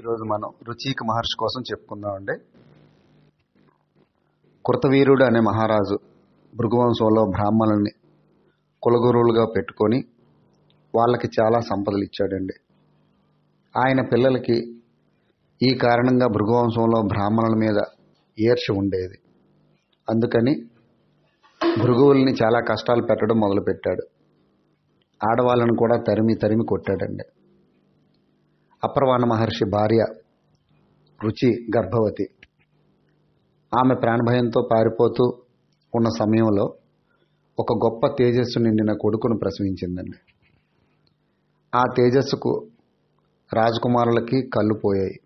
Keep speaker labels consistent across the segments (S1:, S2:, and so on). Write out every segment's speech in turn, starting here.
S1: ఈరోజు మనం రుచిక మహర్షి కోసం చెప్పుకుందామండి కృతవీరుడు అనే మహారాజు భృగువంశంలో బ్రాహ్మణుల్ని కులగురువులుగా పెట్టుకొని వాళ్ళకి చాలా సంపదలు ఇచ్చాడండి ఆయన పిల్లలకి ఈ కారణంగా భృగువంశంలో బ్రాహ్మణుల మీద ఈర్ష ఉండేది అందుకని భృగువుల్ని చాలా కష్టాలు పెట్టడం మొదలుపెట్టాడు ఆడవాళ్ళను కూడా తరిమి తరిమి కొట్టాడండి అప్రవాణ మహర్షి భార్య రుచి గర్భవతి ఆమె ప్రాణభయంతో పారిపోతూ ఉన్న సమయంలో ఒక గొప్ప తేజస్సు నిండిన కొడుకును ప్రసవించిందండి ఆ తేజస్సుకు రాజకుమారులకి కళ్ళు పోయాయి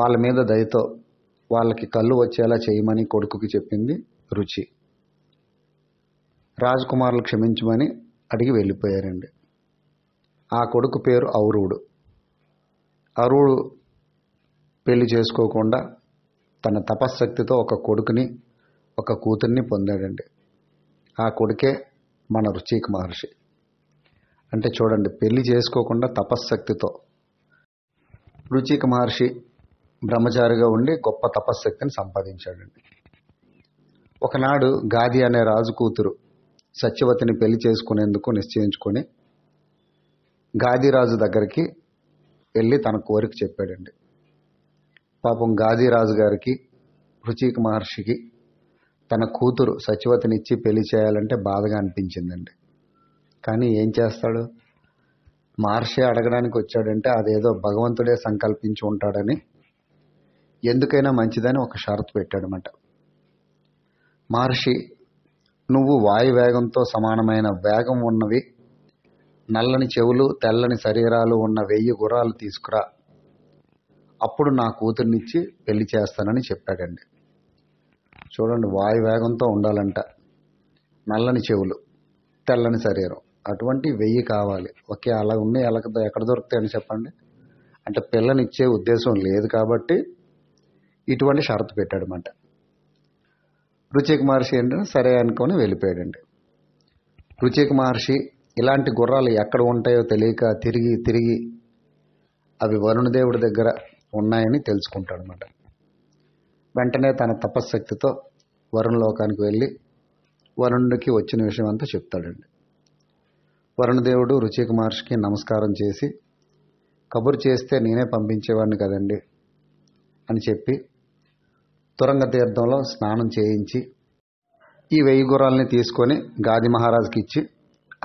S1: వాళ్ళ మీద దయతో వాళ్ళకి కళ్ళు వచ్చేలా చేయమని కొడుకుకి చెప్పింది రుచి రాజకుమారులు క్షమించమని అడిగి వెళ్ళిపోయారండి ఆ కొడుకు పేరు ఔరువుడు అరుడు పెళ్లి చేసుకోకుండా తన తపశ్శక్తితో ఒక కొడుకుని ఒక కూతుర్ని పొందాడండి ఆ కొడుకే మన రుచిక మహర్షి అంటే చూడండి పెళ్లి చేసుకోకుండా తపశ్శక్తితో రుచిక మహర్షి బ్రహ్మచారిగా ఉండి గొప్ప తపశ్శక్తిని సంపాదించాడండి ఒకనాడు గాది అనే రాజు కూతురు సత్యవతిని పెళ్లి చేసుకునేందుకు నిశ్చయించుకొని గాదిరాజు దగ్గరికి వెళ్ళి తన కోరిక చెప్పాడండి పాపం గాజీరాజు గారికి రుచిక మహర్షికి తన కూతురు సచివతనిచ్చి పెళ్లి చేయాలంటే బాధగా అనిపించిందండి కానీ ఏం చేస్తాడు మహర్షి అడగడానికి వచ్చాడంటే అదేదో భగవంతుడే సంకల్పించి ఉంటాడని ఎందుకైనా మంచిదని ఒక షరతు పెట్టాడనమాట మహర్షి నువ్వు వాయువేగంతో సమానమైన వేగం ఉన్నవి నల్లని చెవులు తెల్లని శరీరాలు ఉన్న వెయ్యి గుర్రాలు తీసుకురా అప్పుడు నా కూతుర్నిచ్చి పెళ్లి చేస్తానని చెప్పాడండి చూడండి వాయు వేగంతో ఉండాలంట నల్లని చెవులు తెల్లని శరీరం అటువంటి వెయ్యి కావాలి ఓకే అలా ఉన్నాయి ఎలా ఎక్కడ దొరుకుతాయి అని చెప్పండి అంటే పిల్లనిచ్చే ఉద్దేశం లేదు కాబట్టి ఇటువంటి షరతు అనమాట రుచిక మహర్షి ఏంటంటే సరే అనుకొని వెళ్ళిపోయాడండి రుచిక మహర్షి ఇలాంటి గుర్రాలు ఎక్కడ ఉంటాయో తెలియక తిరిగి తిరిగి అవి వరుణదేవుడి దగ్గర ఉన్నాయని తెలుసుకుంటాడనమాట వెంటనే తన తపశ్శక్తితో వరుణ లోకానికి వెళ్ళి వరుణుడికి వచ్చిన విషయం అంతా చెప్తాడండి వరుణదేవుడు రుచిక మహర్షికి నమస్కారం చేసి కబురు చేస్తే నేనే పంపించేవాడిని కదండి అని చెప్పి తురంగ తీర్థంలో స్నానం చేయించి ఈ వెయ్యి గుర్రాలని తీసుకొని గాది మహారాజుకి ఇచ్చి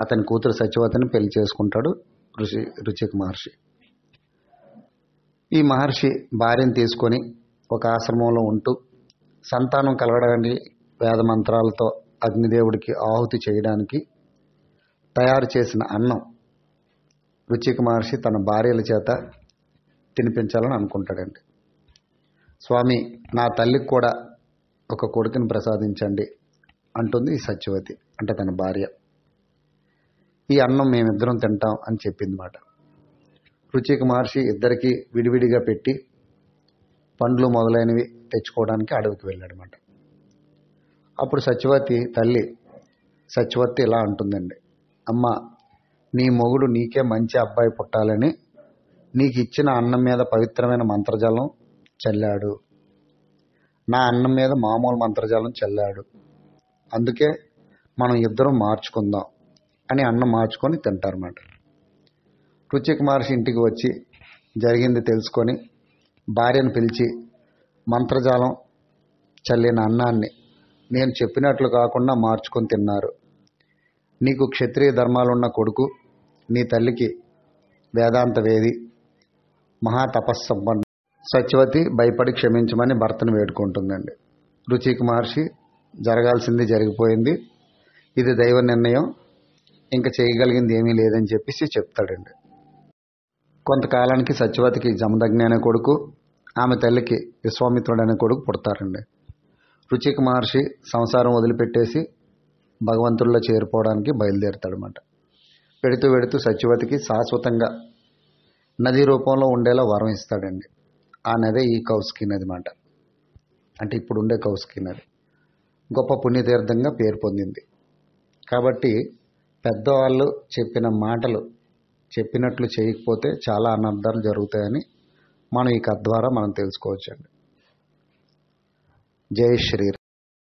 S1: అతని కూతురు సత్యవతిని పెళ్లి చేసుకుంటాడు ఋషి రుచిక మహర్షి ఈ మహర్షి భార్యను తీసుకొని ఒక ఆశ్రమంలో ఉంటూ సంతానం కలగడానికి వేద మంత్రాలతో అగ్నిదేవుడికి ఆహుతి చేయడానికి తయారు చేసిన అన్నం రుచిక మహర్షి తన భార్యల చేత తినిపించాలని అనుకుంటాడండి స్వామి నా తల్లికి కూడా ఒక కొడుకుని ప్రసాదించండి అంటుంది ఈ సత్యవతి అంటే తన భార్య ఈ అన్నం మేమిద్దరం తింటాం అని చెప్పింది మాట రుచిక మహర్షి ఇద్దరికి విడివిడిగా పెట్టి పండ్లు మొదలైనవి తెచ్చుకోవడానికి అడవికి వెళ్ళాడనమాట అప్పుడు సత్యవతి తల్లి సత్యవతి ఇలా అంటుందండి అమ్మ నీ మొగుడు నీకే మంచి అబ్బాయి పుట్టాలని నీకు ఇచ్చిన అన్నం మీద పవిత్రమైన మంత్రజాలం చల్లాడు నా అన్నం మీద మామూలు మంత్రజాలం చల్లాడు అందుకే మనం ఇద్దరం మార్చుకుందాం అని అన్నం మార్చుకొని తింటారన్నమాట రుచిక మహర్షి ఇంటికి వచ్చి జరిగింది తెలుసుకొని భార్యను పిలిచి మంత్రజాలం చల్లిన అన్నాన్ని నేను చెప్పినట్లు కాకుండా మార్చుకొని తిన్నారు నీకు క్షత్రియ ధర్మాలున్న కొడుకు నీ తల్లికి వేదాంత వేది మహాతపస్సంపన్న సత్యవతి భయపడి క్షమించమని భర్తను వేడుకుంటుందండి రుచిక మహర్షి జరగాల్సింది జరిగిపోయింది ఇది దైవ నిర్ణయం ఇంకా చేయగలిగింది ఏమీ లేదని చెప్పేసి చెప్తాడండి కొంతకాలానికి సత్యవతికి జమదగ్ని అనే కొడుకు ఆమె తల్లికి విశ్వామిత్రుడు అనే కొడుకు పుడతారండి రుచిక మహర్షి సంసారం వదిలిపెట్టేసి భగవంతుల్లో చేరిపోవడానికి బయలుదేరుతాడనమాట పెడుతూ పెడుతూ సత్యవతికి శాశ్వతంగా నది రూపంలో ఉండేలా వరం ఇస్తాడండి ఆ నదే ఈ కౌస్కి నది అనమాట అంటే ఇప్పుడు ఉండే కౌస్కి నది గొప్ప పుణ్యతీర్థంగా పేరు పొందింది కాబట్టి పెద్దవాళ్ళు చెప్పిన మాటలు చెప్పినట్లు చేయకపోతే చాలా అనర్థాలు జరుగుతాయని మనం ఈ కథ ద్వారా మనం తెలుసుకోవచ్చండి జై శ్రీరామ్